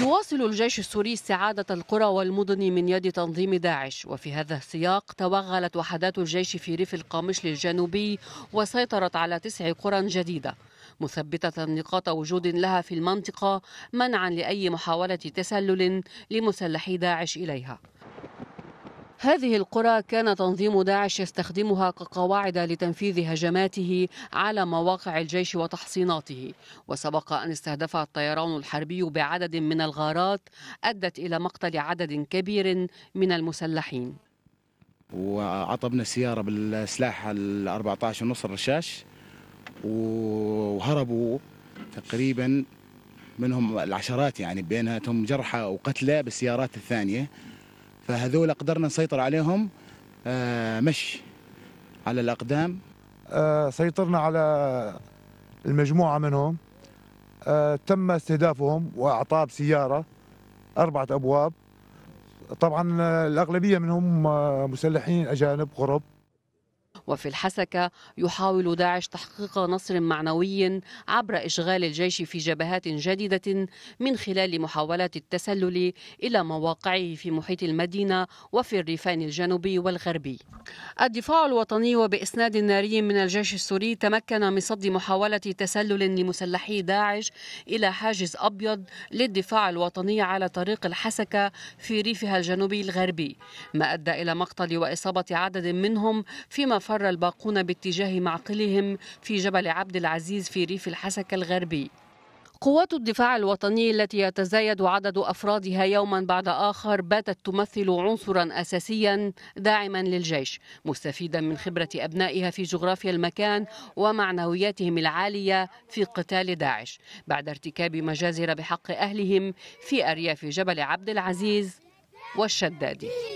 يواصل الجيش السوري استعادة القرى والمدن من يد تنظيم داعش وفي هذا السياق توغلت وحدات الجيش في ريف القامش الجنوبي وسيطرت على تسع قرى جديدة مثبتة نقاط وجود لها في المنطقة منعا لأي محاولة تسلل لمسلحي داعش إليها هذه القرى كان تنظيم داعش يستخدمها كقواعد لتنفيذ هجماته على مواقع الجيش وتحصيناته وسبق أن استهدفها الطيران الحربي بعدد من الغارات أدت إلى مقتل عدد كبير من المسلحين وعطبنا سياره بالسلاح ال 14 ونص الرشاش وهربوا تقريبا منهم العشرات يعني بيناتهم جرحى وقتلى بالسيارات الثانية فهذول قدرنا نسيطر عليهم آه، مش على الأقدام آه، سيطرنا على المجموعة منهم آه، تم استهدافهم واعطاء سيارة أربعة أبواب طبعا الأغلبية منهم مسلحين أجانب غرب وفي الحسكة يحاول داعش تحقيق نصر معنوي عبر إشغال الجيش في جبهات جديدة من خلال محاولات التسلل إلى مواقعه في محيط المدينة وفي الريفان الجنوبي والغربي الدفاع الوطني وبإسناد ناري من الجيش السوري تمكن من صد محاولة تسلل لمسلحي داعش إلى حاجز أبيض للدفاع الوطني على طريق الحسكة في ريفها الجنوبي الغربي ما أدى إلى مقتل وإصابة عدد منهم فيما فر الباقون باتجاه معقلهم في جبل عبد العزيز في ريف الحسكة الغربي قوات الدفاع الوطني التي يتزايد عدد افرادها يوما بعد اخر باتت تمثل عنصرا اساسيا داعما للجيش مستفيدا من خبره ابنائها في جغرافيا المكان ومعنوياتهم العاليه في قتال داعش بعد ارتكاب مجازر بحق اهلهم في ارياف جبل عبد العزيز والشدادي